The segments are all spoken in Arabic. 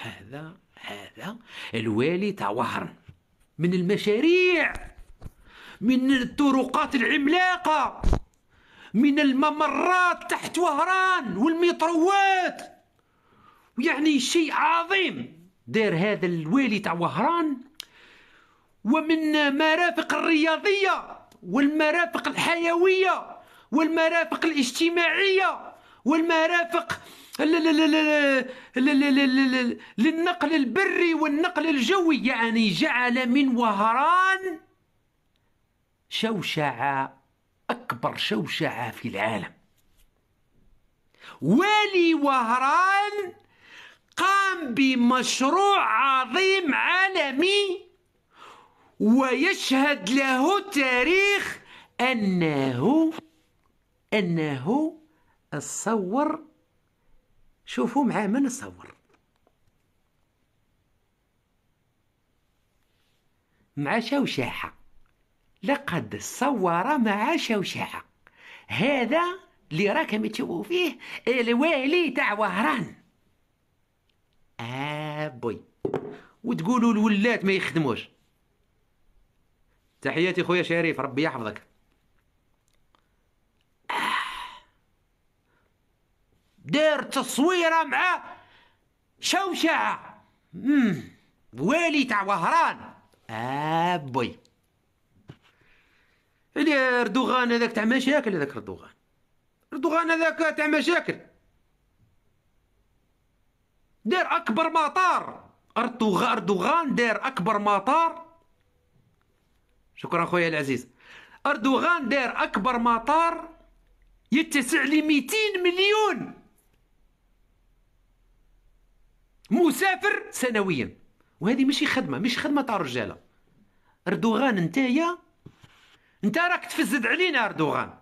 هذا هذا الوالي تاع وهران من المشاريع من الطرقات العملاقة من الممرات تحت وهران والمطروات يعني شيء عظيم دار هذا الوالي تاع وهران ومن مرافق الرياضية والمرافق الحيوية والمرافق الاجتماعية والمرافق للنقل البري والنقل الجوي يعني جعل من وهران شوشعة أكبر شوشعة في العالم والي وهران قام بمشروع عظيم عالمي ويشهد له التاريخ أنه أنه الصور شوفوا مع من صور مع شوشاحة لقد صور مع شوشاحة هذا اللي راكم تشوفوا فيه الوالي تاع وهران ابوي وتقولوا الولات ما يخدموش تحياتي خويا شريف ربي يحفظك دار تصويره مع امم والي تاع وهران ابوي اللي اردوغان هذاك تاع مشاكل هذاك اردوغان اردوغان هذاك تاع مشاكل دار اكبر مطار اردوغان دار اكبر مطار شكرا خويا العزيز اردوغان دار اكبر مطار يتسع لي 200 مليون مسافر سنويا وهذه ماشي خدمه مش خدمه تاع الرجاله اردوغان انت يا انت راك تفزد علينا اردوغان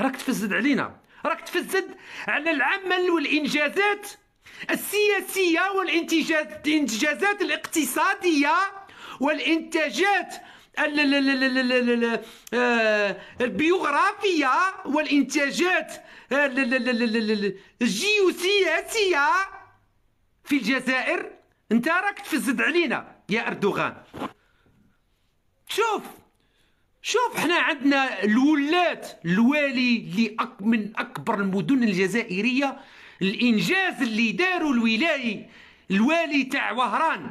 راك تفزد علينا راك تفزد على العمل والانجازات السياسيه والانتاجات الاقتصاديه والانتاجات البيوغرافية والإنتاجات الجيوسياسية في الجزائر انت راك تفزد علينا يا أردوغان شوف شوف حنا عندنا الولات الوالي اللي من أكبر المدن الجزائرية الإنجاز اللي داروا الولاي الوالي تاع وهران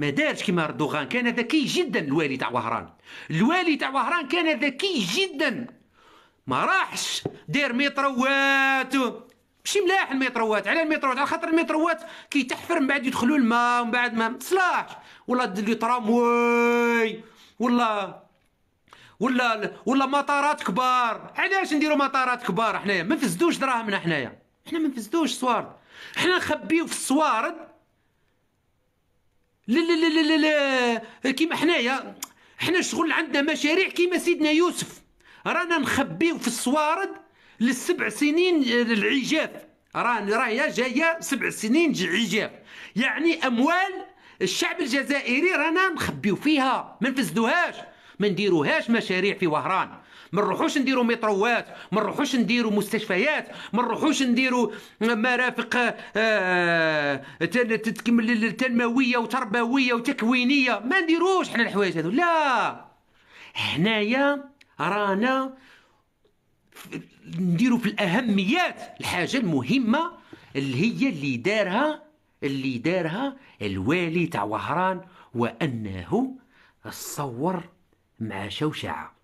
ما دارش كيما اردوغان كان ذكي جدا الوالي تاع وهران الوالي تاع وهران كان ذكي جدا ما راحش دير متروات ماشي ملاح المتروات على المتروات على خاطر المتروات كيتحفر من بعد يدخلوا الماء ومن بعد ما تصلاحش ولا دلي ترامواي ولا ولا ولا مطارات كبار علاش نديروا مطارات كبار حنايا ما نفسدوش دراهمنا حنايا حنا ما نفسدوش صوارد حنا نخبيو في الصوارد لا لا لا لا لا كيما حنايا حنا شغل عندنا مشاريع كيما سيدنا يوسف رانا نخبيو في الصوارد للسبع سنين العجاف راني راهي جايه سبع سنين عجاف يعني اموال الشعب الجزائري رانا نخبيو فيها ما نفسدوهاش ما نديروهاش مشاريع في وهران ما نروحوش نديروا متروات ما نروحوش نديروا مستشفيات ما نروحوش نديروا مرافق آه، تنمويه وتربويه وتكوينيه ما نديروش حنا الحوايج هذو لا حنايا رانا نديروا في الاهميات الحاجه المهمه اللي هي اللي دارها اللي دارها الوالي تاع وهران وانه صور مع شوشعة